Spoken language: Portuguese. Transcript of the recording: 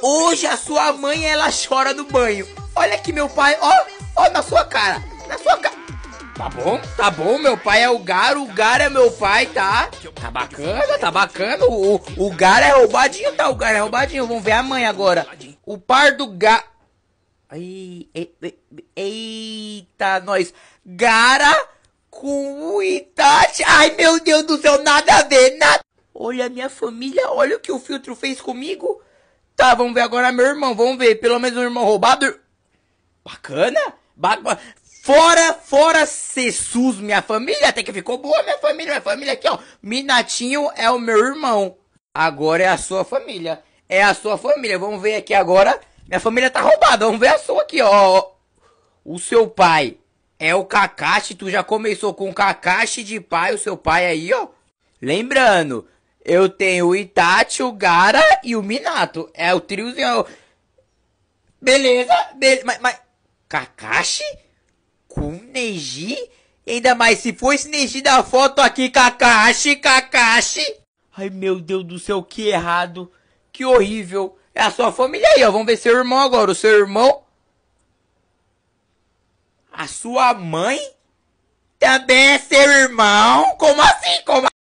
Hoje a sua mãe ela chora no banho. Olha aqui meu pai, ó, ó na sua cara, na sua cara. Tá bom, tá bom, meu pai é o Garo, o Garo é meu pai, tá? Tá bacana, tá bacana. O, o, Garo é roubadinho, tá? O Garo é roubadinho. Vamos ver a mãe agora. O par do Garo. Ai, e, e, eita, nós. Gara com o Itachi. Ai, meu Deus do céu, nada a ver, nada. Olha a minha família, olha o que o filtro fez comigo. Tá, vamos ver agora meu irmão, vamos ver. Pelo menos um irmão roubado. Bacana. fora, fora Cessus, minha família. Até que ficou boa minha família. Minha família aqui, ó. Minatinho é o meu irmão. Agora é a sua família. É a sua família. Vamos ver aqui agora. Minha família tá roubada. Vamos ver a sua aqui, ó. O seu pai é o Kakashi. Tu já começou com o Kakashi de pai, o seu pai aí, ó. Lembrando, eu tenho o Itachi, o Gara e o Minato. É o triozinho. Beleza, beleza. Mas, mas. Kakashi? Com Neji? Ainda mais se for esse Neji da foto aqui, Kakashi, Kakashi. Ai meu Deus do céu, que errado. Que horrível. É a sua família aí, ó. Vamos ver seu irmão agora. O seu irmão. A sua mãe? Também é seu irmão? Como assim? Como